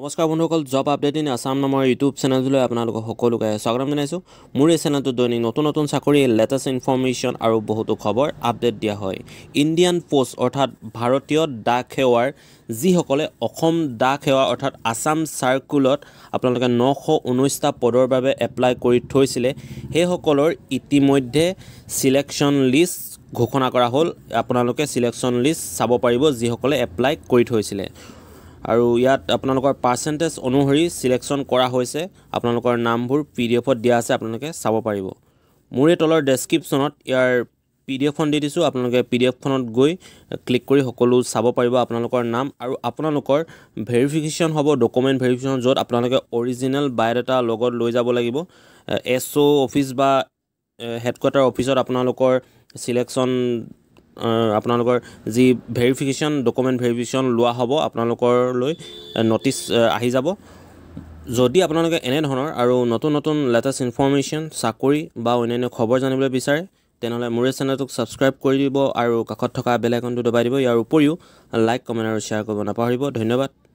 নমস্কাৰ বন্ধুসকল job update in Assam নামৰ ইউটিউব চেনেললৈ আপোনালোকক সকলোকে স্বাগতম জনাইছোঁ মোৰ এই চেনেলটোত দৈনিক নতুন নতুন চাকৰি লেটেষ্ট ইনফৰমেশ্যন আৰু বহুতো খবৰ আপডেট দিয়া হয় ইণ্ডিয়ান পোষ্ট অৰ্থাৎ ভাৰতীয় ডাক সেৱাৰ যিসকলে অসম ডাক সেৱা অৰ্থাৎ আছাম চাৰ্কুলত আপোনালোকে নশ ঊনৈছটা পদৰ বাবে এপ্লাই কৰি থৈছিলে সেইসকলৰ ইতিমধ্যে চিলেকশ্যন লিষ্ট ঘোষণা কৰা হ'ল আপোনালোকে চিলেকশ্যন লিষ্ট চাব পাৰিব যিসকলে এপ্লাই কৰি থৈছিলে আৰু ইয়াত আপোনালোকৰ পাৰ্চেণ্টেজ অনুসৰি চিলেকশ্যন কৰা হৈছে আপোনালোকৰ নামবোৰ পি ডি এফত দিয়া আছে আপোনালোকে চাব পাৰিব মোৰ এই তলৰ ডেছক্ৰিপশ্যনত ইয়াৰ পি ডি এফখন দি দিছোঁ আপোনালোকে পি ডি এফখনত গৈ ক্লিক কৰি সকলো চাব পাৰিব আপোনালোকৰ নাম আৰু আপোনালোকৰ ভেৰিফিকেশ্যন হ'ব ডকুমেণ্ট ভেৰিফিকেশ্যন য'ত আপোনালোকে অৰিজিনেল বায়'ডাটা লগত লৈ যাব লাগিব এছ অ' অফিচ বা হেডকোৱাৰ্টাৰ অফিচত আপোনালোকৰ চিলেকশ্যন আপোনালোকৰ যি ভেৰিফিকেশ্যন ডকুমেণ্ট ভেৰিফিকেশ্যন লোৱা হ'ব আপোনালোকৰলৈ নটিচ আহি যাব যদি আপোনালোকে এনেধৰণৰ আৰু নতুন নতুন লেটেষ্ট ইনফৰ্মেশ্যন চাকৰি বা অন্যান্য খবৰ জানিবলৈ বিচাৰে তেনেহ'লে মোৰ চেনেলটোক ছাবস্ক্ৰাইব কৰি দিব আৰু কাষত থকা বেল দবাই দিব ইয়াৰ উপৰিও লাইক কমেণ্ট আৰু শ্বেয়াৰ কৰিব নাপাহৰিব ধন্যবাদ